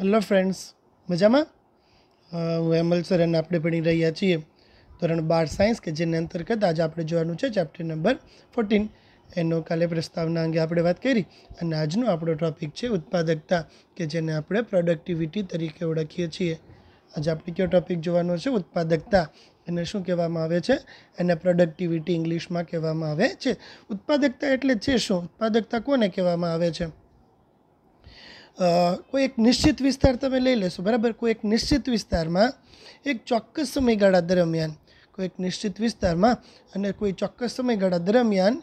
hello friends મજામાં હું Hemal sir અને આપણે ભણી રહ્યા છીએ ધોરણ બાર સાયન્સ કે જેને અંતર્ગત આજે આપણે જોવાનું છે ચેપ્ટર નંબર ફોર્ટીન એનો કાલે પ્રસ્તાવના અંગે આપણે વાત કરી અને આજનો આપણો ટૉપિક છે ઉત્પાદકતા કે જેને આપણે પ્રોડક્ટિવિટી તરીકે ઓળખીએ છીએ આજે આપણે કયો ટૉપિક જોવાનો છે ઉત્પાદકતા એને શું કહેવામાં આવે છે એને પ્રોડક્ટિવિટી ઇંગ્લિશમાં કહેવામાં આવે છે ઉત્પાદકતા એટલે છે શું ઉત્પાદકતા કોને કહેવામાં આવે છે કોઈ એક નિશ્ચિત વિસ્તાર તમે લઈ લેશો બરાબર કોઈ એક નિશ્ચિત વિસ્તારમાં એક ચોક્કસ સમયગાળા દરમિયાન કોઈ એક નિશ્ચિત વિસ્તારમાં અને કોઈ ચોક્કસ સમયગાળા દરમિયાન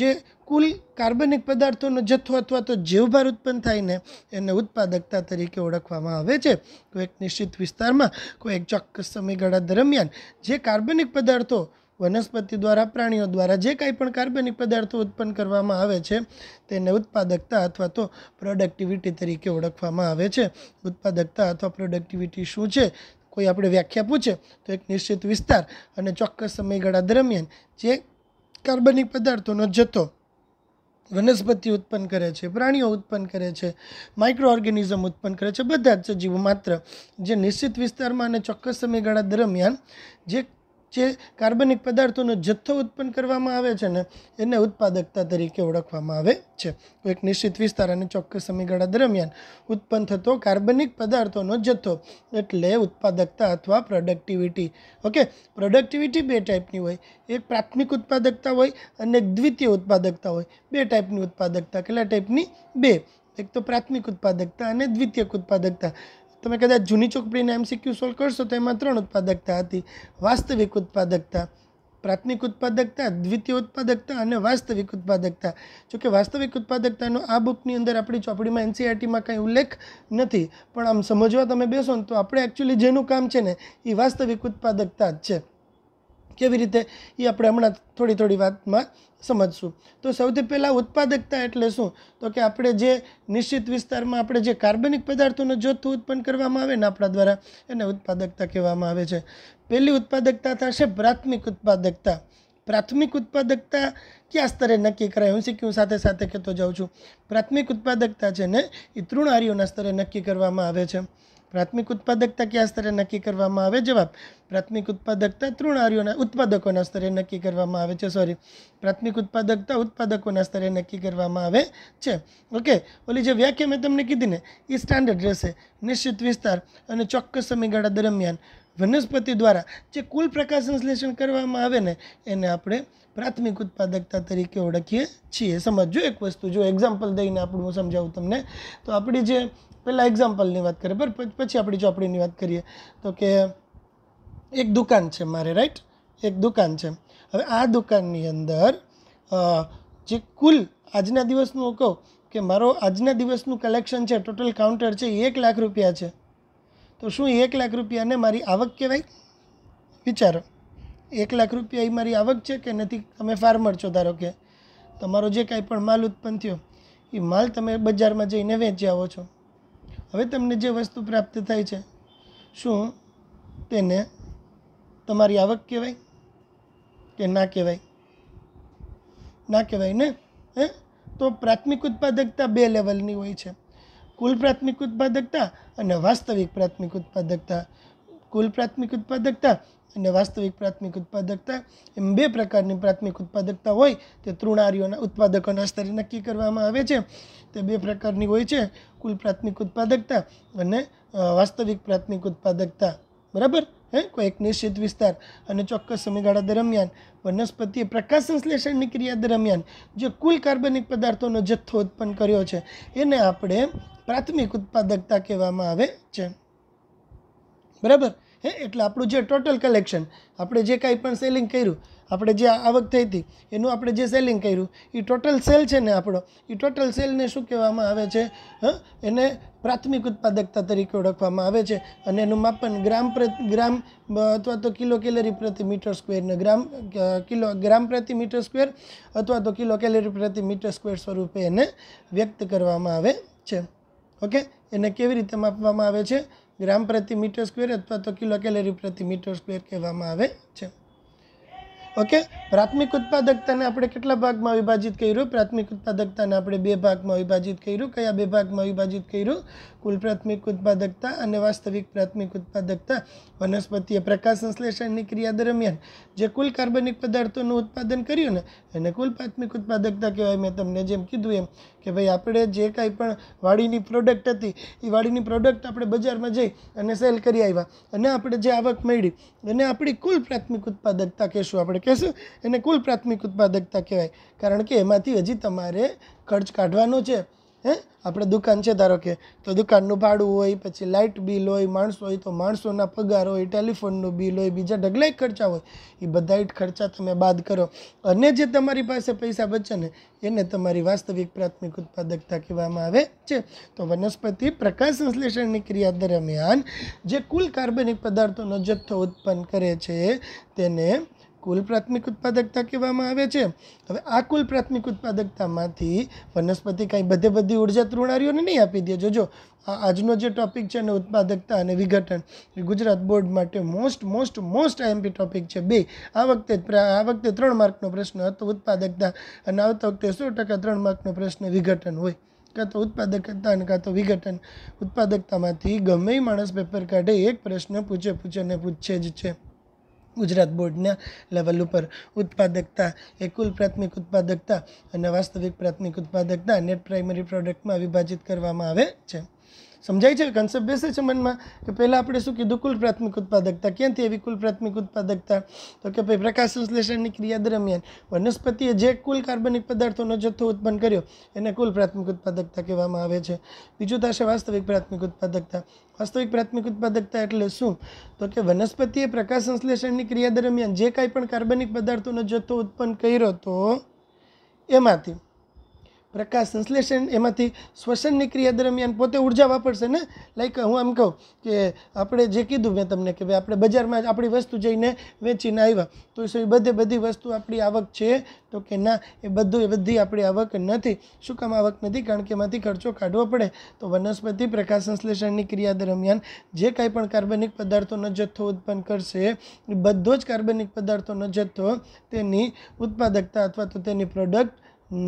જે કુલ કાર્બનિક પદાર્થોનો જથ્થો અથવા તો જીવભાર ઉત્પન્ન થાય ને એને ઉત્પાદકતા તરીકે ઓળખવામાં આવે છે કોઈ એક નિશ્ચિત વિસ્તારમાં કોઈ એક ચોક્કસ સમયગાળા દરમિયાન જે કાર્બનિક પદાર્થો વનસ્પતિ દ્વારા પ્રાણીઓ દ્વારા જે કાંઈ પણ કાર્બનિક પદાર્થો ઉત્પન્ન કરવામાં આવે છે તેને ઉત્પાદકતા અથવા તો પ્રોડક્ટિવિટી તરીકે ઓળખવામાં આવે છે ઉત્પાદકતા અથવા પ્રોડક્ટિવિટી શું છે કોઈ આપણે વ્યાખ્યા પૂછે તો એક નિશ્ચિત વિસ્તાર અને ચોક્કસ સમયગાળા દરમિયાન જે કાર્બનિક પદાર્થોનો જથ્થો વનસ્પતિ ઉત્પન્ન કરે છે પ્રાણીઓ ઉત્પન્ન કરે છે માઇક્રો ઓર્ગેનિઝમ ઉત્પન્ન કરે છે બધા જ સજીવો માત્ર જે નિશ્ચિત વિસ્તારમાં અને ચોક્કસ સમયગાળા દરમિયાન જે જે કાર્બનિક પદાર્થોનો જથ્થો ઉત્પન્ન કરવામાં આવે છે ને એને ઉત્પાદકતા તરીકે ઓળખવામાં આવે છે એક નિશ્ચિત વિસ્તાર અને ચોક્કસ સમયગાળા દરમિયાન ઉત્પન્ન થતો કાર્બનિક પદાર્થોનો જથ્થો એટલે ઉત્પાદકતા અથવા પ્રોડક્ટિવિટી ઓકે પ્રોડક્ટિવિટી બે ટાઈપની હોય એક પ્રાથમિક ઉત્પાદકતા હોય અને દ્વિતીય ઉત્પાદકતા હોય બે ટાઈપની ઉત્પાદકતા કેટલા ટાઈપની બે એક તો પ્રાથમિક ઉત્પાદકતા અને દ્વિતીયક ઉત્પાદકતા તમે કદાચ જૂની ચોપડીના એમસીક્યુ સોલ્વ કરશો તો એમાં ત્રણ ઉત્પાદકતા હતી વાસ્તવિક ઉત્પાદકતા પ્રાથમિક ઉત્પાદકતા દ્વિતીય ઉત્પાદકતા અને વાસ્તવિક ઉત્પાદકતા જોકે વાસ્તવિક ઉત્પાદકતાનો આ બુકની અંદર આપણી ચોપડીમાં એનસીઆરટીમાં e કંઈ ઉલ્લેખ નથી પણ આમ સમજવા તમે બેસો ને તો આપણે એકચ્યુઅલી જેનું કામ છે ને એ વાસ્તવિક ઉત્પાદકતા જ છે કેવી રીતે એ આપણે હમણાં થોડી થોડી વાતમાં સમજશું તો સૌથી પહેલાં ઉત્પાદકતા એટલે શું તો કે આપણે જે નિશ્ચિત વિસ્તારમાં આપણે જે કાર્બનિક પદાર્થોનું જથ્થું ઉત્પન્ન કરવામાં આવે ને આપણા દ્વારા એને ઉત્પાદકતા કહેવામાં આવે છે પહેલી ઉત્પાદકતા થશે પ્રાથમિક ઉત્પાદકતા પ્રાથમિક ઉત્પાદકતા કયા સ્તરે નક્કી કરાય હું શીખ્યું સાથે સાથે કહેતો જાઉં છું પ્રાથમિક ઉત્પાદકતા છે ને એ તૃણારીઓના સ્તરે નક્કી કરવામાં આવે છે પ્રાથમિક ઉત્પાદકતા કયા સ્તરે નક્કી કરવામાં આવે જવાબ પ્રાથમિક ઉત્પાદકતા તૃણારીઓના ઉત્પાદકોના સ્તરે નક્કી કરવામાં આવે છે સોરી પ્રાથમિક ઉત્પાદકતા ઉત્પાદકોના સ્તરે નક્કી કરવામાં આવે છે ઓકે ઓલી જે વ્યાખ્યા મેં તમને કીધી ને એ સ્ટાન્ડર્ડ રહેશે નિશ્ચિત વિસ્તાર અને ચોક્કસ સમયગાળા દરમિયાન વનસ્પતિ દ્વારા જે કુલ પ્રકાશ સંશ્લેષણ કરવામાં આવે ને એને આપણે પ્રાથમિક ઉત્પાદકતા તરીકે ઓળખીએ છીએ સમજો એક વસ્તુ જો એક્ઝામ્પલ દઈને આપણું હું સમજાવું તમને તો આપણી જે પહેલાં એક્ઝામ્પલની વાત કરીએ બરાબર પછી આપણી ચોપડીની વાત કરીએ તો કે એક દુકાન છે મારે રાઈટ એક દુકાન છે હવે આ દુકાનની અંદર જે કુલ આજના દિવસનું કહું કે મારો આજના દિવસનું કલેક્શન છે ટોટલ કાઉન્ટર છે એ એક લાખ રૂપિયા છે તો શું એક લાખ રૂપિયાને મારી આવક કહેવાય વિચારો એક લાખ રૂપિયા એ મારી આવક છે કે નથી તમે ફાર્મર છો ધારો કે તમારો જે કાંઈ પણ માલ ઉત્પન્ન થયો એ માલ તમે બજારમાં જઈને વેચી આવો છો હવે તમને જે વસ્તુ પ્રાપ્ત થાય છે શું તેને તમારી આવક કહેવાય કે ના કહેવાય ના કહેવાય ને હે તો પ્રાથમિક ઉત્પાદકતા બે લેવલની હોય છે કુલ પ્રાથમિક ઉત્પાદકતા અને વાસ્તવિક પ્રાથમિક ઉત્પાદકતા કુલ પ્રાથમિક ઉત્પાદકતા અને વાસ્તવિક પ્રાથમિક ઉત્પાદકતા એમ બે પ્રકારની પ્રાથમિક ઉત્પાદકતા હોય તે તૃણારીઓના ઉત્પાદકોના સ્તરે નક્કી કરવામાં આવે છે તે બે પ્રકારની હોય છે કુલ પ્રાથમિક ઉત્પાદકતા અને વાસ્તવિક પ્રાથમિક ઉત્પાદકતા બરાબર હે કોઈ એક નિશ્ચિત વિસ્તાર અને ચોક્કસ સમયગાળા દરમિયાન વનસ્પતિએ પ્રકાશ સંશ્લેષણની ક્રિયા દરમિયાન જે કુલ કાર્બનિક પદાર્થોનો જથ્થો ઉત્પન્ન કર્યો છે એને આપણે પ્રાથમિક ઉત્પાદકતા કહેવામાં આવે છે બરાબર હે એટલે આપણું જે ટોટલ કલેક્શન આપણે જે કાંઈ પણ સેલિંગ કર્યું આપણે જે આવક થઈ હતી એનું આપણે જે સેલિંગ કર્યું એ ટોટલ સેલ છે ને આપણો એ ટોટલ સેલને શું કહેવામાં આવે છે હ એને પ્રાથમિક ઉત્પાદકતા તરીકે ઓળખવામાં આવે છે અને એનું માપન ગ્રામ પ્રતિ ગ્રામ અથવા તો કિલો કેલેરી પ્રતિ મીટર સ્ક્વેરને ગ્રામ કિલો ગ્રામ પ્રતિ મીટર સ્ક્વેર અથવા તો કિલો કેલેરી પ્રતિ મીટર સ્ક્વેર સ્વરૂપે એને વ્યક્ત કરવામાં આવે છે ઓકે એને કેવી રીતે માપવામાં આવે છે ગ્રામ પ્રતિ મીટર સ્ક્વેર અથવા તો કિલો કેલેરી પ્રતિ મીટર સ્ક્વેર કહેવામાં આવે છે ઓકે પ્રાથમિક ઉત્પાદકતાને આપણે કેટલા ભાગમાં વિભાજિત કર્યું પ્રાથમિક ઉત્પાદકતાને આપણે બે ભાગમાં વિભાજિત કર્યું કયા બે ભાગમાં વિભાજિત કર્યું કુલ પ્રાથમિક ઉત્પાદકતા અને વાસ્તવિક પ્રાથમિક ઉત્પાદકતા વનસ્પતિએ પ્રકાશ સંશ્લેષણની ક્રિયા દરમિયાન જે કુલ કાર્બનિક પદાર્થોનું ઉત્પાદન કર્યું ને એને કુલ પ્રાથમિક ઉત્પાદકતા કહેવાય મેં તમને જેમ કીધું એમ કે ભાઈ આપણે જે કાંઈ પણ વાડીની પ્રોડક્ટ હતી એ વાડીની પ્રોડક્ટ આપણે બજારમાં જઈ અને સેલ કરી આવ્યા અને આપણે જે આવક મળી અને આપણી કુલ પ્રાથમિક ઉત્પાદકતા કહેશું આપણે છે એને કુલ પ્રાથમિક ઉત્પાદકતા કહેવાય કારણ કે એમાંથી હજી તમારે ખર્ચ કાઢવાનો છે હે આપણે દુકાન છે ધારો કે તો દુકાનનું ભાડું હોય પછી લાઇટ બિલ હોય માણસો હોય તો માણસોના પગાર હોય ટેલિફોનનું બિલ હોય બીજા ઢગલાય ખર્ચા હોય એ બધા ખર્ચા તમે બાદ કરો અને જે તમારી પાસે પૈસા બચે ને એને તમારી વાસ્તવિક પ્રાથમિક ઉત્પાદકતા કહેવામાં આવે છે તો વનસ્પતિ પ્રકાશ સંશ્લેષણની ક્રિયા દરમિયાન જે કુલ કાર્બનિક પદાર્થોનો જથ્થો ઉત્પન્ન કરે છે તેને કુલ પ્રાથમિક ઉત્પાદકતા કહેવામાં આવે છે હવે આ કુલ પ્રાથમિક ઉત્પાદકતામાંથી વનસ્પતિ કાંઈ બધે બધી ઉર્જા તૃણારીઓને નહીં આપી દે જોજો આ આજનો જે ટોપિક છે ને ઉત્પાદકતા અને વિઘટન એ ગુજરાત બોર્ડ માટે most most most IMP topic છે બે આ વખતે આ વખતે ત્રણ માર્કનો પ્રશ્ન હતો ઉત્પાદકતા અને આવતા વખતે સો ટકા ત્રણ માર્કનો પ્રશ્ન વિઘટન હોય કાં તો ઉત્પાદકતા અને કાં તો વિઘટન ઉત્પાદકતામાંથી ગમે માણસ પેપર કાઢે એક પ્રશ્ન પૂછે પૂછે ને પૂછે જ છે ગુજરાત બોર્ડના લેવલ ઉપર ઉત્પાદકતા એ કુલ પ્રાથમિક ઉત્પાદકતા અને વાસ્તવિક પ્રાથમિક ઉત્પાદકતા નેટ પ્રાઇમરી પ્રોડક્ટમાં વિભાજિત કરવામાં આવે છે સમજાય છે કન્સેપ્ટ બેસે છે મનમાં કે પહેલાં આપણે શું કીધું કુલ પ્રાથમિક ઉત્પાદકતા ક્યાંથી આવી કુલ પ્રાથમિક ઉત્પાદકતા તો કે ભાઈ પ્રકાશ સંશ્લેષણની ક્રિયા દરમિયાન વનસ્પતિએ જે કુલ કાર્બનિક પદાર્થોનો જથ્થો ઉત્પન્ન કર્યો એને કુલ પ્રાથમિક ઉત્પાદકતા કહેવામાં આવે છે બીજું થશે વાસ્તવિક પ્રાથમિક ઉત્પાદકતા વાસ્તવિક પ્રાથમિક ઉત્પાદકતા એટલે શું તો કે વનસ્પતિએ પ્રકાશ સંશ્લેષણની ક્રિયા દરમિયાન જે કાંઈ પણ કાર્બનિક પદાર્થોનો જથ્થો ઉત્પન્ન કર્યો હતો એમાંથી પ્રકાશ સંશ્લેષણ એમાંથી શ્વસનની ક્રિયા દરમિયાન પોતે ઉર્જા વાપરશે ને લાઈક હું એમ કહું કે આપણે જે કીધું મેં તમને કે ભાઈ આપણે બજારમાં આપણી વસ્તુ જઈને વેચીને આવ્યા તો એ બધે બધી વસ્તુ આપણી આવક છે તો કે ના એ બધું એ બધી આપણી આવક નથી શું કામ આવક નથી કારણ કે એમાંથી ખર્ચો કાઢવો પડે તો વનસ્પતિ પ્રકાશ સંશ્લેષણની ક્રિયા દરમિયાન જે કાંઈ પણ કાર્બનિક પદાર્થોનો જથ્થો ઉત્પન્ન કરશે એ બધો જ કાર્બનિક પદાર્થોનો જથ્થો તેની ઉત્પાદકતા અથવા તો તેની પ્રોડક્ટ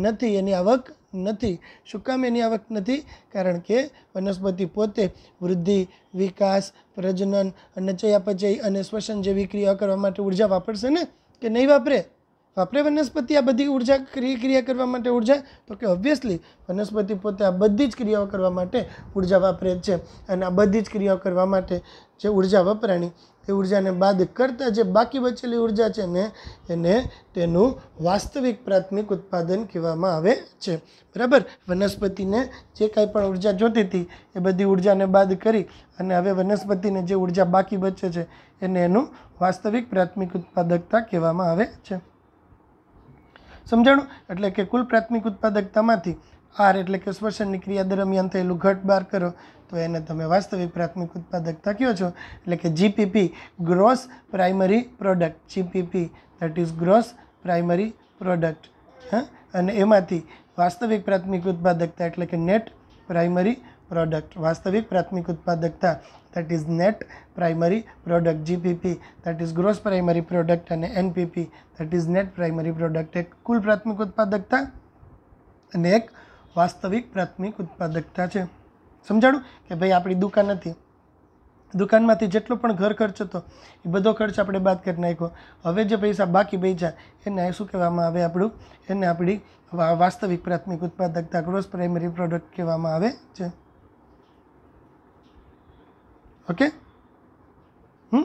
નથી એની આવક નથી શું કામ એની આવક નથી કારણ કે વનસ્પતિ પોતે વૃદ્ધિ વિકાસ પ્રજનન અને ચયાપચય અને શ્વસન જેવી ક્રિયા કરવા માટે ઉર્જા વાપરશે ને કે નહીં વાપરે વાપરે વનસ્પતિ આ બધી ઉર્જા ક્રિયા કરવા માટે ઉર્જા તો કે ઓબ્વિયસલી વનસ્પતિ પોતે આ બધી જ ક્રિયાઓ કરવા માટે ઉર્જા વાપરે છે અને આ બધી જ ક્રિયાઓ કરવા માટે જે ઉર્જા વપરાણી એ ઉર્જાને બાદ કરતાં જે બાકી બચેલી ઉર્જા છે ને એને તેનું વાસ્તવિક પ્રાથમિક ઉત્પાદન કહેવામાં આવે છે બરાબર વનસ્પતિને જે કાંઈ પણ ઉર્જા જોતી હતી એ બધી ઉર્જાને બાદ કરી અને હવે વનસ્પતિને જે ઉર્જા બાકી બચે છે એને એનું વાસ્તવિક પ્રાથમિક ઉત્પાદકતા કહેવામાં આવે છે સમજાણું એટલે કે કુલ પ્રાથમિક ઉત્પાદકતામાંથી આર એટલે કે શ્વસનની ક્રિયા દરમિયાન થયેલું ઘટ બહાર કરો તો એને તમે વાસ્તવિક પ્રાથમિક ઉત્પાદકતા કહો છો એટલે કે GPP gross primary product GPP that is gross primary product હા અને એમાંથી વાસ્તવિક પ્રાથમિક ઉત્પાદકતા એટલે કે નેટ પ્રાઇમરી પ્રોડક્ટ વાસ્તવિક પ્રાથમિક ઉત્પાદકતા that is net primary product GPP that is gross primary product અને NPP that is net primary product એક કુલ પ્રાથમિક ઉત્પાદકતા અને એક વાસ્તવિક પ્રાથમિક ઉત્પાદકતા છે સમજાડું કે ભાઈ આપણી દુકાન હતી દુકાનમાંથી જેટલો પણ ઘર ખર્ચ હતો એ બધો ખર્ચ આપણે બાદ કરી નાખ્યો હવે જે પૈસા બાકી બચ્યા એને શું કહેવામાં આવે આપણું એને આપણી વાસ્તવિક પ્રાથમિક ઉત્પાદકતા ક્રોસ પ્રાઇમરી પ્રોડક્ટ કહેવામાં આવે છે ઓકે હમ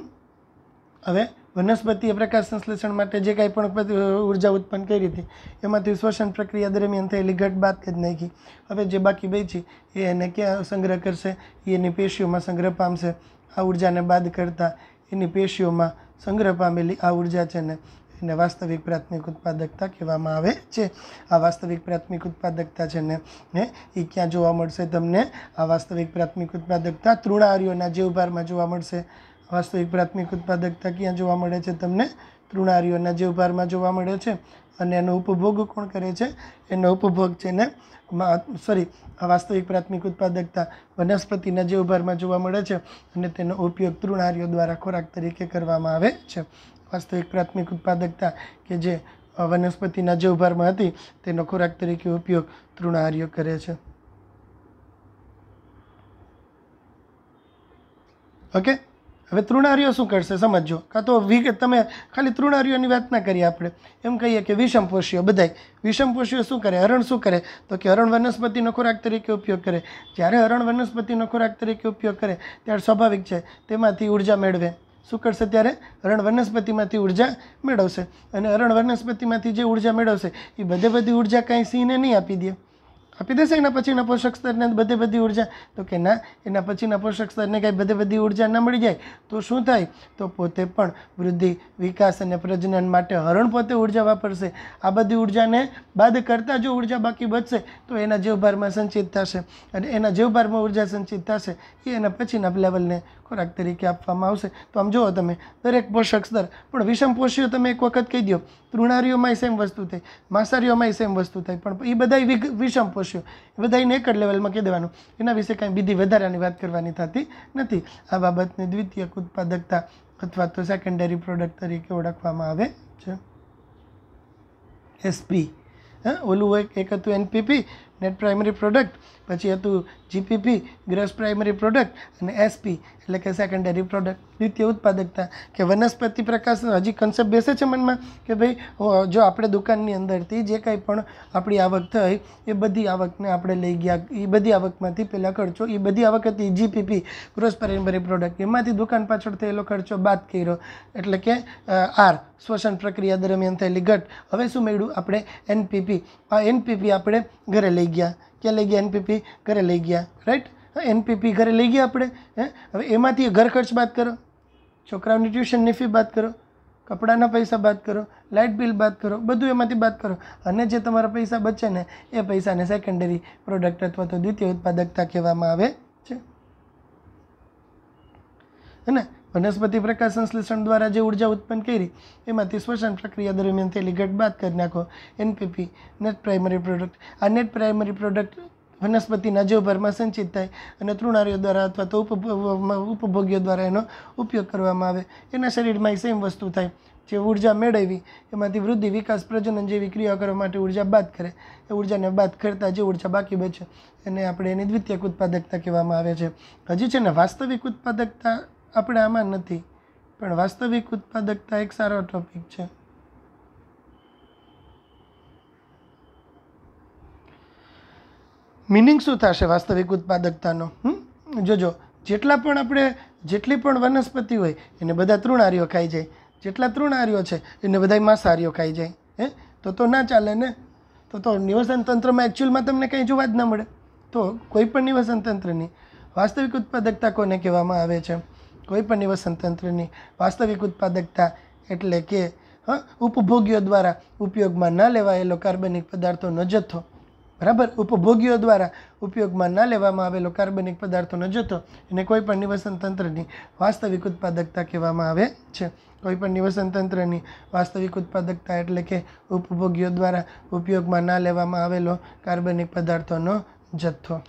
હવે વનસ્પતિ પ્રકાશ સંશ્લેષણ માટે જે કાંઈ પણ ઉર્જા ઉત્પન્ન કરી હતી એમાંથી શ્વસન પ્રક્રિયા દરમિયાન થયેલી ઘટ બાદ જ નાખી હવે જે બાકી બે બચી એ એને ક્યાં સંગ્રહ કરશે એ એની પેશીઓમાં સંગ્રહ પામશે આ ઉર્જાને બાદ કરતાં એની પેશીઓમાં સંગ્રહ પામેલી આ ઉર્જા છે ને એને વાસ્તવિક પ્રાથમિક ઉત્પાદકતા કહેવામાં આવે છે આ વાસ્તવિક પ્રાથમિક ઉત્પાદકતા છે ને એ ક્યાં જોવા મળશે તમને આ વાસ્તવિક પ્રાથમિક ઉત્પાદકતા તૃણારીઓના જીવભારમાં જોવા મળશે વાસ્તવિક પ્રાથમિક ઉત્પાદકતા ક્યાં જોવા મળે છે તમને તૃણારીઓના જીવભારમાં જોવા મળે છે અને એનો ઉપભોગ કોણ કરે છે એનો ઉપભોગ છે ને સોરી વાસ્તવિક પ્રાથમિક ઉત્પાદકતા વનસ્પતિના જીવભારમાં જોવા મળે છે અને તેનો ઉપયોગ તૃણારીઓ દ્વારા ખોરાક તરીકે કરવામાં આવે છે વાસ્તવિક પ્રાથમિક ઉત્પાદકતા કે જે વનસ્પતિના જીવભારમાં હતી તેનો ખોરાક તરીકે ઉપયોગ તૃણારીઓ કરે છે ઓકે હવે તૃણારીઓ શું કરશે સમજો કાં તો વિગ તમે ખાલી તૃણારીઓની વાત ના કરીએ આપણે એમ કહીએ કે વિષમપોષીઓ બધાય વિષમપોષીઓ શું કરે હરણ શું કરે તો કે હરણ વનસ્પતિ ખોરાક તરીકે ઉપયોગ કરે જ્યારે હરણ વનસ્પતિ ખોરાક તરીકે ઉપયોગ કરે ત્યારે સ્વાભાવિક છે તેમાંથી ઉર્જા મેળવે શું કરશે ત્યારે હરણ વનસ્પતિમાંથી ઉર્જા મેળવશે અને હરણ વનસ્પતિમાંથી જે ઉર્જા મેળવશે એ બધે બધી ઉર્જા કાંઈ સિંહને નહીં આપી દે આપી દેશે એના પછીના પોષક સ્તરને બધે બધી ઉર્જા તો કે ના એના પછીના પોષક સ્તરને કાંઈ બધે બધી ઊર્જા ના મળી જાય તો શું થાય તો પોતે પણ વૃદ્ધિ વિકાસ અને પ્રજનન માટે હરણ પોતે ઉર્જા વાપરશે આ બધી ઊર્જાને બાદ કરતાં જો ઊર્જા બાકી બચશે તો એના જીવભારમાં સંચિત થશે અને એના જીવભારમાં ઉર્જા સંચિત થશે એ એના પછીના લેવલને ખોરાક તરીકે આપવામાં આવશે તો આમ જુઓ તમે દરેક પોષક સ્તર પણ વિષમ પોષ્યો તમે એક વખત કહી દો તૃણારીઓમાંય સેમ વસ્તુ થાય માંસારીઓમાંય સેમ વસ્તુ થાય પણ એ બધા વિષમપોષીઓ એ બધાય નેકડ લેવલમાં કહી દેવાનું એના વિશે કાંઈ બીજી વધારાની વાત કરવાની થતી નથી આ બાબતને દ્વિતીયક ઉત્પાદકતા અથવા તો સેકન્ડરી પ્રોડક્ટ તરીકે ઓળખવામાં આવે છે એસપી હા ઓલું એક હતું એનપીપી નેટ પ્રાઇમરી પ્રોડક્ટ પછી હતું જીપીપી ગ્રસ પ્રાઇમરી પ્રોડક્ટ અને એસપી એટલે કે સેકન્ડરી પ્રોડક્ટ દ્વિતીય ઉત્પાદકતા કે વનસ્પતિ પ્રકાશ હજી કન્સેપ્ટ બેસે છે મનમાં કે ભાઈ જો આપણે દુકાનની અંદરથી જે કંઈ પણ આપણી આવક થઈ એ બધી આવકને આપણે લઈ ગયા એ બધી આવકમાંથી પહેલાં ખર્ચો એ બધી આવક હતી જીપીપી ગ્રોસ પ્રાઇમરી પ્રોડક્ટ એમાંથી દુકાન પાછળ થયેલો ખર્ચો બાદ કર્યો એટલે કે આર શ્વસન પ્રક્રિયા દરમિયાન થયેલી ઘટ હવે શું મળ્યું આપણે એનપીપી આ એનપીપી આપણે ઘરે લઈ ગયા ક્યાં લઈ ગયા એનપીપી ઘરે લઈ ગયા રાઈટ એનપીપી ઘરે લઈ ગયા આપણે હે હવે એમાંથી ઘર ખર્ચ બાદ કરો છોકરાઓની ટ્યુશનની ફી બાદ કરો કપડાના પૈસા બાદ કરો લાઇટ બિલ બાદ કરો બધું એમાંથી બાદ કરો અને જે તમારા પૈસા બચે ને એ પૈસાને સેકન્ડરી પ્રોડક્ટ અથવા તો દ્વિતીય ઉત્પાદકતા કહેવામાં આવે છે અને વનસ્પતિ પ્રકાશ સંશ્લેષણ દ્વારા જે ઉર્જા ઉત્પન્ન કરી એમાંથી શ્વસન પ્રક્રિયા દરમિયાન થયેલી ઘટ બાદ કરી નાખો એનપીપી નેટ પ્રાઇમરી પ્રોડક્ટ આ નેટ પ્રાઇમરી પ્રોડક્ટ વનસ્પતિના જીવભરમાં સંચિત થાય અને તૃણારીઓ દ્વારા અથવા તો ઉપભોગ્યો દ્વારા એનો ઉપયોગ કરવામાં આવે એના શરીરમાં સેમ વસ્તુ થાય જે ઉર્જા મેળવી એમાંથી વૃદ્ધિ વિકાસ પ્રજનન જેવી ક્રિયા કરવા માટે ઉર્જા બાદ કરે એ ઉર્જાને બાદ કરતાં જે ઉર્જા બાકી બચે એને આપણે એની દ્વિતીયક ઉત્પાદકતા કહેવામાં આવે છે હજી છે ને વાસ્તવિક ઉત્પાદકતા આપણે આમાં નથી પણ વાસ્તવિક ઉત્પાદકતા એક સારો ટોપિક છે મિનિંગ શું થશે વાસ્તવિક ઉત્પાદકતાનો જોજો જેટલા પણ આપણે જેટલી પણ વનસ્પતિ હોય એને બધા તૃણાર્યો ખાઈ જાય જેટલા તૃણાર્યો છે એને બધા માંસાહારીઓ ખાઈ જાય હે તો તો ના ચાલે ને તો તો નિવસન તંત્રમાં એકચ્યુઅલમાં તમને કંઈ જોવા જ ના મળે તો કોઈ પણ નિવસન તંત્રની વાસ્તવિક ઉત્પાદકતા કોને કહેવામાં આવે છે કોઈપણ તંત્રની વાસ્તવિક ઉત્પાદકતા એટલે કે ઉપભોગીઓ દ્વારા ઉપયોગમાં ન લેવાયેલો કાર્બનિક પદાર્થોનો જથ્થો બરાબર ઉપભોગીઓ દ્વારા ઉપયોગમાં ન લેવામાં આવેલો કાર્બનિક પદાર્થોનો જથ્થો એને કોઈપણ નિવસન તંત્રની વાસ્તવિક ઉત્પાદકતા કહેવામાં આવે છે કોઈપણ નિવસન તંત્રની વાસ્તવિક ઉત્પાદકતા એટલે કે ઉપભોગીઓ દ્વારા ઉપયોગમાં ન લેવામાં આવેલો કાર્બનિક પદાર્થોનો જથ્થો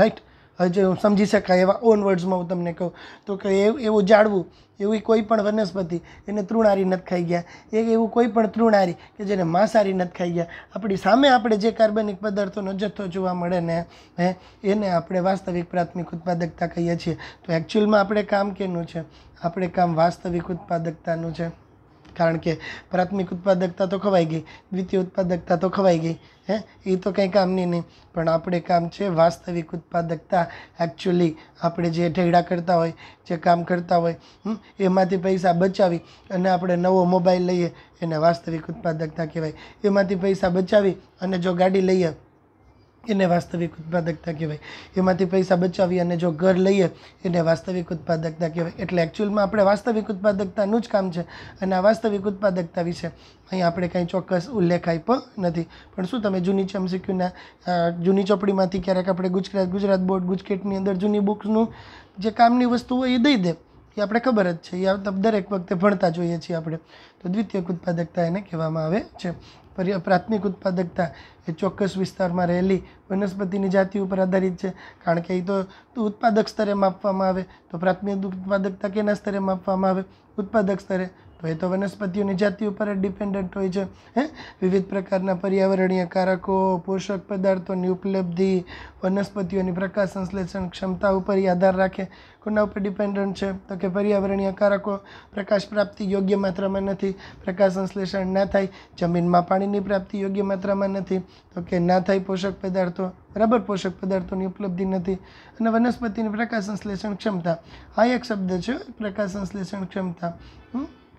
રાઈટ હું સમજી શકાય એવા ઓન વર્ડ્સમાં હું તમને કહું તો કે એવું જાળવું એવી કોઈ પણ વનસ્પતિ એને તૃણારી નથી ખાઈ ગયા એક એવું કોઈ પણ તૃણારી કે જેને માંસાહારી નથી ખાઈ ગયા આપણી સામે આપણે જે કાર્બનિક પદાર્થોનો જથ્થો જોવા મળે ને હે એને આપણે વાસ્તવિક પ્રાથમિક ઉત્પાદકતા કહીએ છીએ તો એકચ્યુઅલમાં આપણે કામ કેનું છે આપણે કામ વાસ્તવિક ઉત્પાદકતાનું છે કારણ કે પ્રાથમિક ઉત્પાદકતા તો ખવાઈ ગઈ દ્વિતીય ઉત્પાદકતા તો ખવાઈ ગઈ હે એ તો કંઈ કામની નહીં પણ આપણે કામ છે વાસ્તવિક ઉત્પાદકતા એકચ્યુઅલી આપણે જે ઠેડા કરતા હોય જે કામ કરતા હોય એમાંથી પૈસા બચાવી અને આપણે નવો મોબાઈલ લઈએ એને વાસ્તવિક ઉત્પાદકતા કહેવાય એમાંથી પૈસા બચાવી અને જો ગાડી લઈએ એને વાસ્તવિક ઉત્પાદકતા કહેવાય એમાંથી પૈસા બચાવી અને જો ઘર લઈએ એને વાસ્તવિક ઉત્પાદકતા કહેવાય એટલે એકચ્યુઅલમાં આપણે વાસ્તવિક ઉત્પાદકતાનું જ કામ છે અને આ વાસ્તવિક ઉત્પાદકતા વિશે અહીં આપણે કાંઈ ચોક્કસ ઉલ્લેખ આપ્યો નથી પણ શું તમે જૂની ચમસીક્યુના જૂની ચોપડીમાંથી ક્યારેક આપણે ગુજરાત ગુજરાત બોર્ડ ગુજકેટની અંદર જૂની બુક્સનું જે કામની વસ્તુ હોય એ દઈ દે એ આપણે ખબર જ છે એ દરેક વખતે ભણતા જોઈએ છીએ આપણે તો દ્વિતીયક ઉત્પાદકતા એને કહેવામાં આવે છે પર્ય પ્રાથમિક ઉત્પાદકતા એ ચોક્કસ વિસ્તારમાં રહેલી વનસ્પતિની જાતિ ઉપર આધારિત છે કારણ કે એ તો ઉત્પાદક સ્તરે માપવામાં આવે તો પ્રાથમિક ઉત્પાદકતા કેના સ્તરે માપવામાં આવે ઉત્પાદક સ્તરે તો એ તો વનસ્પતિઓની જાતિ ઉપર જ ડિપેન્ડન્ટ હોય છે હે વિવિધ પ્રકારના પર્યાવરણીય કારકો પોષક પદાર્થોની ઉપલબ્ધિ વનસ્પતિઓની પ્રકાશ સંશ્લેષણ ક્ષમતા ઉપર એ આધાર રાખે કોના ઉપર ડિપેન્ડન્ટ છે તો કે પર્યાવરણીય કારકો પ્રકાશ પ્રાપ્તિ યોગ્ય માત્રામાં નથી પ્રકાશ સંશ્લેષણ ના થાય જમીનમાં પાણીની પ્રાપ્તિ યોગ્ય માત્રામાં નથી તો કે ના થાય પોષક પદાર્થો બરાબર પોષક પદાર્થોની ઉપલબ્ધિ નથી અને વનસ્પતિની પ્રકાશ સંશ્લેષણ ક્ષમતા આ એક શબ્દ છે પ્રકાશ સંશ્લેષણ ક્ષમતા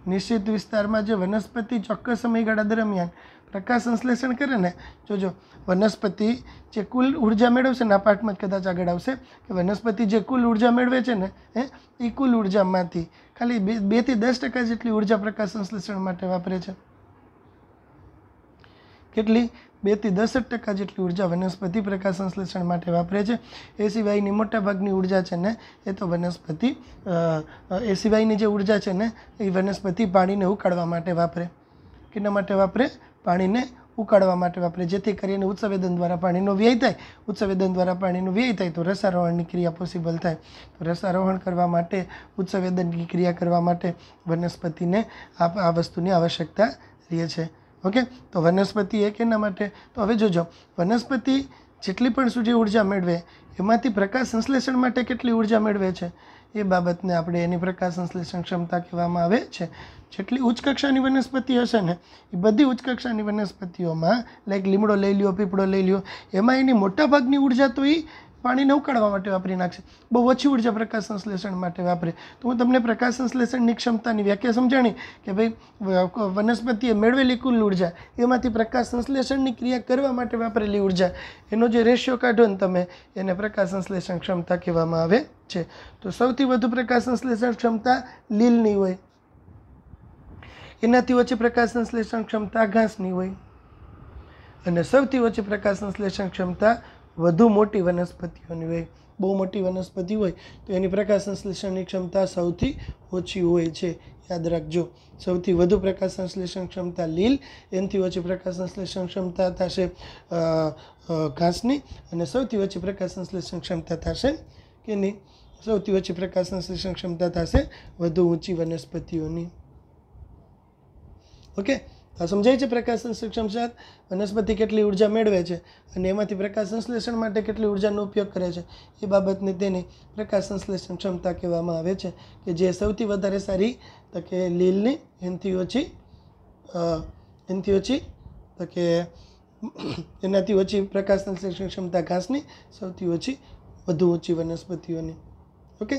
નિશ્ચિત વિસ્તારમાં જે વનસ્પતિ ચોક્કસ સમયગાળા દરમિયાન પ્રકાશ સંશ્લેષણ કરે ને જોજો વનસ્પતિ જે કુલ ઉર્જા મેળવશે ને આ પાઠમાં કદાચ આગળ આવશે કે વનસ્પતિ જે કુલ ઉર્જા મેળવે છે ને એ એ કુલ ઉર્જામાંથી ખાલી બે બેથી દસ ટકા જેટલી ઉર્જા પ્રકાશ સંશ્લેષણ માટે વાપરે છે કેટલી બેથી દસેક ટકા જેટલી ઉર્જા વનસ્પતિ પ્રકાશ સંશ્લેષણ માટે વાપરે છે એ સિવાયની મોટાભાગની ઉર્જા છે ને એ તો વનસ્પતિ એ સિવાયની જે ઉર્જા છે ને એ વનસ્પતિ પાણીને ઉકાળવા માટે વાપરે કેના માટે વાપરે પાણીને ઉકાળવા માટે વાપરે જેથી કરીને ઉત્સવેદન દ્વારા પાણીનો વ્યય થાય ઉત્સવેદન દ્વારા પાણીનો વ્યય થાય તો રસારોહણની ક્રિયા પોસિબલ થાય તો રસારોહણ કરવા માટે ઉત્સવેદનની ક્રિયા કરવા માટે વનસ્પતિને આ વસ્તુની આવશ્યકતા રહે છે ઓકે તો વનસ્પતિ એક એના માટે તો હવે જોજો વનસ્પતિ જેટલી પણ સૂર્ય ઉર્જા મેળવે એમાંથી પ્રકાશ સંશ્લેષણ માટે કેટલી ઉર્જા મેળવે છે એ બાબતને આપણે એની પ્રકાશ સંશ્લેષણ ક્ષમતા કહેવામાં આવે છે જેટલી ઉચ્ચ કક્ષાની વનસ્પતિ હશે ને એ બધી ઉચ્ચ કક્ષાની વનસ્પતિઓમાં લાઈક લીમડો લઈ લ્યો પીપળો લઈ લ્યો એમાં એની મોટાભાગની ઉર્જા તો એ પાણીને ઉકાળવા માટે વાપરી નાખશે બહુ ઓછી ઊર્જા પ્રકાશ સંશ્લેષણ માટે વાપરે તો હું તમને પ્રકાશ સંશ્લેષણની ક્ષમતાની વ્યાખ્યા સમજાણી કે ભાઈ વનસ્પતિએ મેળવેલી કુલ ઉર્જા એમાંથી પ્રકાશ સંશ્લેષણની ક્રિયા કરવા માટે વાપરેલી ઉર્જા એનો જે રેશિયો કાઢો ને તમે એને પ્રકાશ સંશ્લેષણ ક્ષમતા કહેવામાં આવે છે તો સૌથી વધુ પ્રકાશ સંશ્લેષણ ક્ષમતા લીલની હોય એનાથી વચ્ચે પ્રકાશ સંશ્લેષણ ક્ષમતા ઘાસની હોય અને સૌથી ઓછી પ્રકાશ સંશ્લેષણ ક્ષમતા વધુ મોટી વનસ્પતિઓની હોય બહુ મોટી વનસ્પતિ હોય તો એની પ્રકાશ સંશ્લેષણની ક્ષમતા સૌથી ઓછી હોય છે યાદ રાખજો સૌથી વધુ પ્રકાશ સંશ્લેષણ ક્ષમતા લીલ એનાથી ઓછી પ્રકાશ સંશ્લેષણ ક્ષમતા થશે ઘાસની અને સૌથી ઓછી પ્રકાશ સંશ્લેષણ ક્ષમતા થશે કે નહીં સૌથી ઓછી પ્રકાશ સંશ્લેષણ ક્ષમતા થશે વધુ ઊંચી વનસ્પતિઓની ઓકે આ સમજાય છે પ્રકાશ સંશ્લેષણ સાથ વનસ્પતિ કેટલી ઉર્જા મેળવે છે અને એમાંથી પ્રકાશ સંશ્લેષણ માટે કેટલી ઉર્જાનો ઉપયોગ કરે છે એ બાબતને તેને પ્રકાશ સંશ્લેષણ ક્ષમતા કહેવામાં આવે છે કે જે સૌથી વધારે સારી તો કે લીલની એનાથી ઓછી એનાથી ઓછી તો કે એનાથી ઓછી પ્રકાશ સંશ્લેષણ ક્ષમતા ઘાસની સૌથી ઓછી વધુ ઓછી વનસ્પતિઓની ઓકે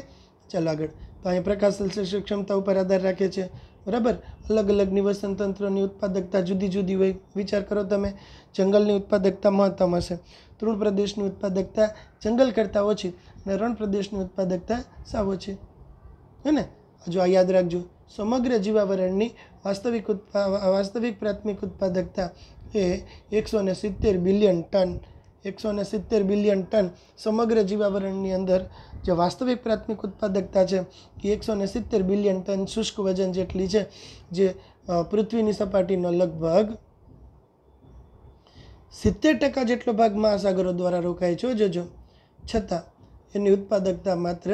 ચાલો આગળ તો અહીંયા પ્રકાશ સંશ્લેષણ ક્ષમતા ઉપર આધાર રાખે છે બરાબર અલગ અલગ નિવસન તંત્રની ઉત્પાદકતા જુદી જુદી હોય વિચાર કરો તમે જંગલની ઉત્પાદકતા મહત્તમ હશે તૃણ પ્રદેશની ઉત્પાદકતા જંગલ કરતાં ઓછી અને રણ પ્રદેશની ઉત્પાદકતા સાવ ઓછી હે ને હજુ આ યાદ રાખજો સમગ્ર જીવાવરણની વાસ્તવિક ઉત્પા વાસ્તવિક પ્રાથમિક ઉત્પાદકતા એ એકસો સિત્તેર બિલિયન ટન એકસો ને સિત્તેર બિલિયન ટન સમગ્ર જીવાવરણની અંદર જે વાસ્તવિક પ્રાથમિક ઉત્પાદકતા છે એ એકસો ને સિત્તેર બિલિયન ટન શુષ્ક વજન જેટલી છે જે પૃથ્વીની સપાટીનો લગભગ સિત્તેર ટકા જેટલો ભાગ મહાસાગરો દ્વારા રોકાય છે જોજો છતાં એની ઉત્પાદકતા માત્ર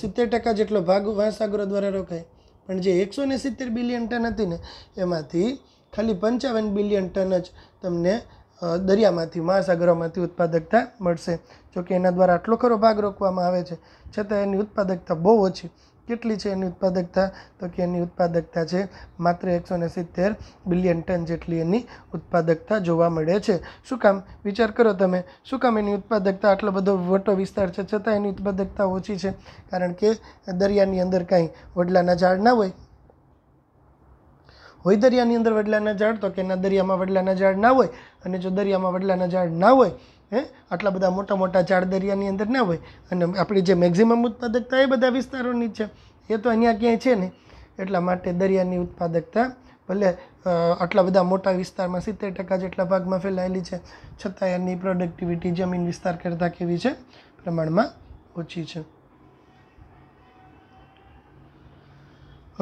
સિત્તેર ટકા જેટલો ભાગ મહાસાગરો દ્વારા રોકાય પણ જે એકસો ને સિત્તેર બિલિયન ટન હતી ને એમાંથી ખાલી પંચાવન બિલિયન ટન જ તમને દરિયામાંથી મહાસાગરોમાંથી ઉત્પાદકતા મળશે જોકે એના દ્વારા આટલો ખરો ભાગ રોકવામાં આવે છે છતાં એની ઉત્પાદકતા બહુ ઓછી કેટલી છે એની ઉત્પાદકતા તો કે એની ઉત્પાદકતા છે માત્ર એકસો ને સિત્તેર બિલિયન ટન જેટલી એની ઉત્પાદકતા જોવા મળે છે શું કામ વિચાર કરો તમે શું કામ એની ઉત્પાદકતા આટલો બધો વટો વિસ્તાર છે છતાં એની ઉત્પાદકતા ઓછી છે કારણ કે દરિયાની અંદર કાંઈ વડલાના ઝાડ ના હોય હોય દરિયાની અંદર વડલાના ઝાડ તો કે એના દરિયામાં વડલાના ઝાડ ના હોય અને જો દરિયામાં વડલાના ઝાડ ના હોય હે આટલા બધા મોટા મોટા ઝાડ દરિયાની અંદર ના હોય અને આપણી જે મેક્ઝિમમ ઉત્પાદકતા એ બધા વિસ્તારોની છે એ તો અહીંયા ક્યાંય છે નહીં એટલા માટે દરિયાની ઉત્પાદકતા ભલે આટલા બધા મોટા વિસ્તારમાં સિત્તેર ટકા જેટલા ભાગમાં ફેલાયેલી છે છતાં એની પ્રોડક્ટિવિટી જમીન વિસ્તાર કરતાં કેવી છે પ્રમાણમાં ઓછી છે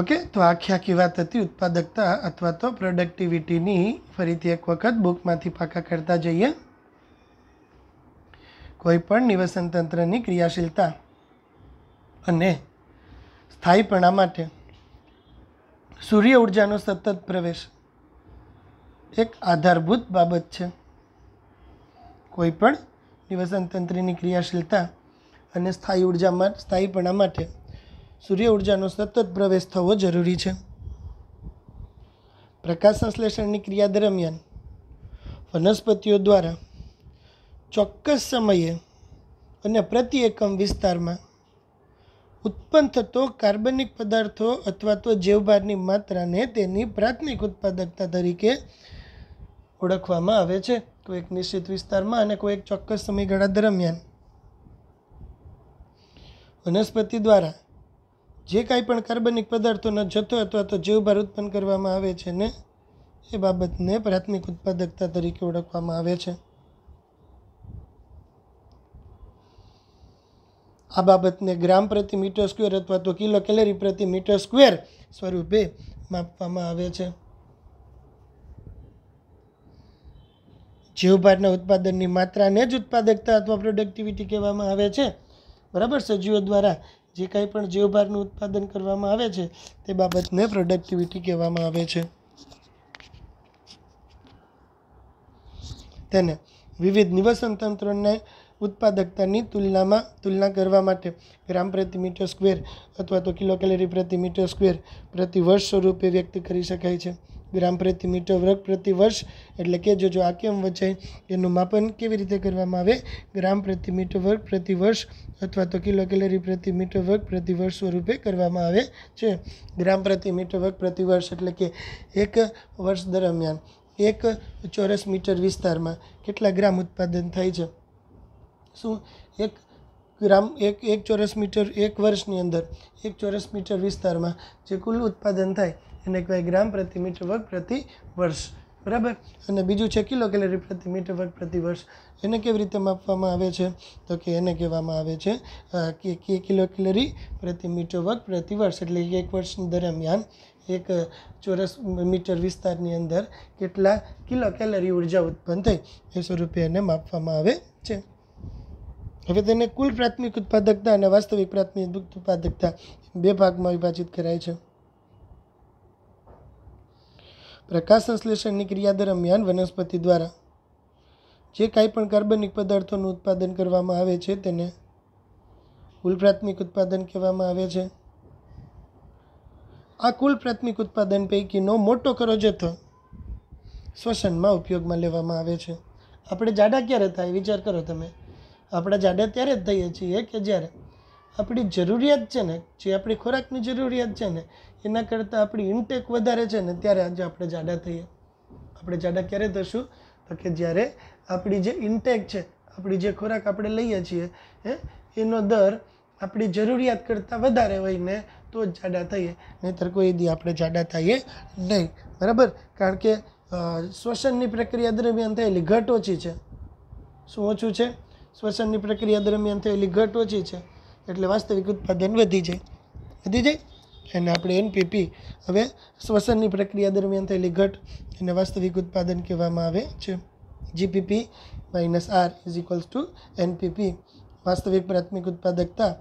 ઓકે તો આખી આખી વાત હતી ઉત્પાદકતા અથવા તો પ્રોડક્ટિવિટીની ફરીથી એક વખત બુકમાંથી પાકા કરતા જઈએ કોઈપણ નિવસનતંત્રની ક્રિયાશીલતા અને સ્થાયીપણા માટે સૂર્ય ઉર્જાનો સતત પ્રવેશ એક આધારભૂત બાબત છે કોઈપણ નિવસનતંત્રની ક્રિયાશીલતા અને સ્થાયી ઉર્જામાં સ્થાયીપણા માટે સૂર્ય ઉર્જાનો સતત પ્રવેશ થવો જરૂરી છે પ્રકાશ સંશ્લેષણની ક્રિયા દરમિયાન વનસ્પતિઓ દ્વારા ચોક્કસ સમયે અને પ્રતિ એકમ વિસ્તારમાં ઉત્પન્ન થતો કાર્બનિક પદાર્થો અથવા તો જૈવભારની માત્રાને તેની પ્રાથમિક ઉત્પાદકતા તરીકે ઓળખવામાં આવે છે કોઈ એક નિશ્ચિત વિસ્તારમાં અને કોઈ એક ચોક્કસ સમયગાળા દરમિયાન વનસ્પતિ દ્વારા જે કાંઈ પણ કાર્બનિક પદાર્થોનો જથ્થો અથવા તો જીવભાર ઉત્પન્ન કરવામાં આવે છે ને એ બાબતને પ્રાથમિક ઉત્પાદકતા તરીકે ઓળખવામાં આવે છે આ બાબતને ગ્રામ પ્રતિ મીટર સ્ક્વેર અથવા તો કિલો કેલેરી પ્રતિ મીટર સ્ક્વેર સ્વરૂપે માપવામાં આવે છે જીવભારના ઉત્પાદનની માત્રાને જ ઉત્પાદકતા અથવા પ્રોડક્ટિવિટી કહેવામાં આવે છે બરાબર સજીવો દ્વારા જે કાંઈ પણ જીવભારનું ઉત્પાદન કરવામાં આવે છે તે બાબતને પ્રોડક્ટિવિટી કહેવામાં આવે છે તેને વિવિધ નિવસન તંત્રને ઉત્પાદકતાની તુલનામાં તુલના કરવા માટે ગ્રામ પ્રતિ મીટર સ્ક્વેર અથવા તો કિલો કેલેરી પ્રતિ મીટર સ્ક્વેર પ્રતિ વર્ષ સ્વરૂપે વ્યક્ત કરી શકાય છે ગ્રામ પ્રતિ મીટર વર્ગ પ્રતિ વર્ષ એટલે કે જો આ કેમ વચાય એનું માપન કેવી રીતે કરવામાં આવે ગ્રામ પ્રતિ મીટર વર્ગ પ્રતિ વર્ષ અથવા તો કિલો કેલરી પ્રતિ મીટર વર્ગ પ્રતિ વર્ષ સ્વરૂપે કરવામાં આવે છે ગ્રામ પ્રતિ મીટર વર્ગ પ્રતિ વર્ષ એટલે કે એક વર્ષ દરમિયાન એક ચોરસ મીટર વિસ્તારમાં કેટલા ગ્રામ ઉત્પાદન થાય છે શું એક ગ્રામ એક એક ચોરસ મીટર એક વર્ષની અંદર એક ચોરસ મીટર વિસ્તારમાં જે કુલ ઉત્પાદન થાય એને કહેવાય ગ્રામ પ્રતિ મીટર વર્ગ પ્રતિ વર્ષ બરાબર અને બીજું છે કિલો કેલેરી પ્રતિ મીટર વર્ગ પ્રતિ વર્ષ એને કેવી રીતે માપવામાં આવે છે તો કે એને કહેવામાં આવે છે કે કિલો કેલેરી પ્રતિ મીટર વર્ગ પ્રતિ વર્ષ એટલે એક વર્ષ દરમિયાન એક ચોરસ મીટર વિસ્તારની અંદર કેટલા કિલો કેલરી ઉર્જા ઉત્પન્ન થઈ એ સ્વરૂપે એને માપવામાં આવે છે હવે તેને કુલ પ્રાથમિક ઉત્પાદકતા અને વાસ્તવિક પ્રાથમિક ઉત્પાદકતા બે ભાગમાં વિભાજિત કરાય છે પ્રકાશ સંશ્લેષણની ક્રિયા દરમિયાન વનસ્પતિ દ્વારા જે કાંઈ પણ કાર્બનિક પદાર્થોનું ઉત્પાદન કરવામાં આવે છે તેને કુલ પ્રાથમિક ઉત્પાદન કહેવામાં આવે છે આ કુલ પ્રાથમિક ઉત્પાદન પૈકીનો મોટો ખરો જથ્થો શ્વસનમાં ઉપયોગમાં લેવામાં આવે છે આપણે જાડા ક્યારે થાય વિચાર કરો તમે આપણા જાડા ત્યારે જ થઈએ છીએ કે જ્યારે આપણી જરૂરિયાત છે ને જે આપણી ખોરાકની જરૂરિયાત છે ને એના કરતાં આપણી ઇન્ટેક વધારે છે ને ત્યારે આજે આપણે જાડા થઈએ આપણે જાડા ક્યારે થશું તો કે જ્યારે આપણી જે ઇન્ટેક છે આપણી જે ખોરાક આપણે લઈએ છીએ હે એનો દર આપણી જરૂરિયાત કરતાં વધારે હોય ને તો જ જાડા થઈએ નહીતર કોઈ દી આપણે જાડા થઈએ નહીં બરાબર કારણ કે શ્વસનની પ્રક્રિયા દરમિયાન થયેલી ઘટ ઓછી છે શું ઓછું છે શ્વસનની પ્રક્રિયા દરમિયાન થયેલી ઘટ ઓછી છે એટલે વાસ્તવિક ઉત્પાદન વધી જાય વધી જાય અને આપણે એનપીપી હવે શ્વસનની પ્રક્રિયા દરમિયાન થયેલી ઘટ એને વાસ્તવિક ઉત્પાદન કહેવામાં આવે છે GPP minus R is equals to NPP વાસ્તવિક પ્રાથમિક ઉત્પાદકતા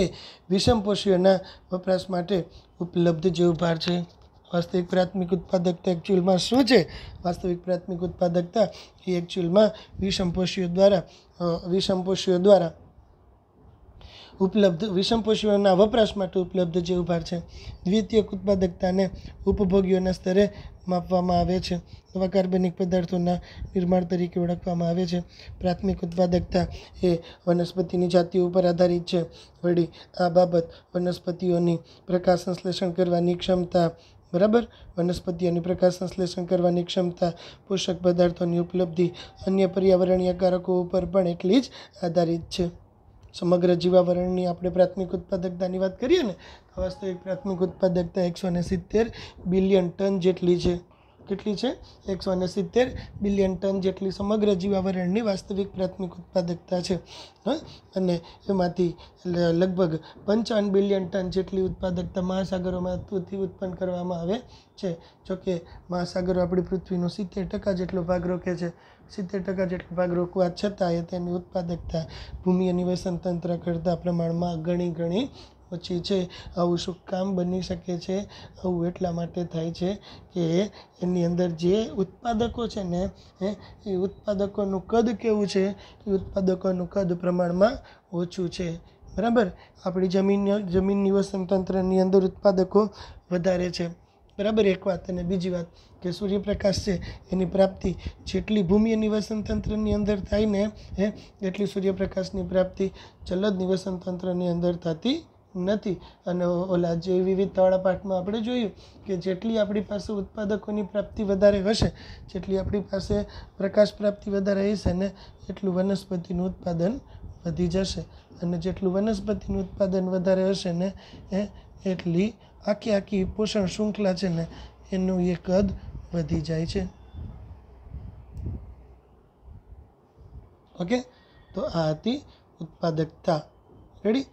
એ વિષમપોષીઓના વપરાશ માટે ઉપલબ્ધ જેવું ભાર છે વાસ્તવિક પ્રાથમિક ઉત્પાદકતા એકચ્યુઅલમાં શું છે વાસ્તવિક પ્રાથમિક ઉત્પાદકતા એ એકચ્યુઅલમાં વિષમપોષીઓ દ્વારા વિષમપોષીઓ દ્વારા ઉપલબ્ધ વિષમપોષીઓના વપરાશ માટે ઉપલબ્ધ જે ઉભાર છે દ્વિતીયક ઉત્પાદકતાને ઉપભોગીઓના સ્તરે માપવામાં આવે છે નવા કાર્બનિક પદાર્થોના નિર્માણ તરીકે ઓળખવામાં આવે છે પ્રાથમિક ઉત્પાદકતા એ વનસ્પતિની જાતિઓ ઉપર આધારિત છે વળી આ બાબત વનસ્પતિઓની પ્રકાશ સંશ્લેષણ કરવાની ક્ષમતા બરાબર વનસ્પતિઓની પ્રકાશ સંશ્લેષણ કરવાની ક્ષમતા પોષક પદાર્થોની ઉપલબ્ધિ અન્ય પર્યાવરણીય કારકો ઉપર પણ એટલી જ આધારિત છે સમગ્ર જીવાવરણની આપણે પ્રાથમિક ઉત્પાદકતાની વાત કરીએ ને તો વાસ્તવિક પ્રાથમિક ઉત્પાદકતા એકસો ને સિત્તેર બિલિયન ટન જેટલી છે કેટલી છે એકસો ને સિત્તેર બિલિયન ટન જેટલી સમગ્ર જીવાવરણની વાસ્તવિક પ્રાથમિક ઉત્પાદકતા છે અને એમાંથી લગભગ પંચાવન બિલિયન ટન જેટલી ઉત્પાદકતા મહાસાગરોમાંથી ઉત્પન્ન કરવામાં આવે છે જોકે મહાસાગરો આપણી પૃથ્વીનો સિત્તેર ટકા જેટલો ભાગ રોકે છે સિત્તેર ટકા જેટલો ભાગ રોકવા છતાં એ તેની ઉત્પાદકતા ભૂમિ અને નિવેશન તંત્ર કરતાં પ્રમાણમાં ઘણી ઘણી ઓછી છે આવું શું કામ બની શકે છે આવું એટલા માટે થાય છે કે એની અંદર જે ઉત્પાદકો છે ને એ ઉત્પાદકોનું કદ કેવું છે એ ઉત્પાદકોનું કદ પ્રમાણમાં ઓછું છે બરાબર આપણી જમીન જમીનની નિવસન તંત્રની અંદર ઉત્પાદકો વધારે છે બરાબર એક વાત અને બીજી વાત કે સૂર્યપ્રકાશ છે એની પ્રાપ્તિ જેટલી ભૂમિ નિવસન તંત્રની અંદર થાય ને હે એટલી સૂર્યપ્રકાશની પ્રાપ્તિ જલદ નિવસન તંત્રની અંદર થતી નથી અને ઓલા જે વિવિધતાવાળા પાઠમાં આપણે જોયું કે જેટલી આપણી પાસે ઉત્પાદકોની પ્રાપ્તિ વધારે હશે જેટલી આપણી પાસે પ્રકાશ પ્રાપ્તિ વધારે હશે ને એટલું વનસ્પતિનું ઉત્પાદન વધી જશે અને જેટલું વનસ્પતિનું ઉત્પાદન વધારે હશે ને એ એટલી આખી આખી પોષણ શૃંખલા છે ને એનું એ કદ વધી જાય છે ઓકે તો આ હતી ઉત્પાદકતા રેડી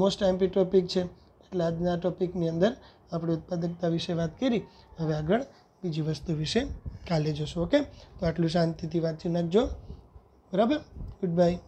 મોસ્ટ આઈમ્પી ટોપિક છે એટલે આજના ટોપિકની અંદર આપણે ઉત્પાદકતા વિશે વાત કરી હવે આગળ બીજી વસ્તુ વિશે કાલે જોશું ઓકે તો આટલું શાંતિથી વાંચી નાખજો બરાબર ગુડ બાય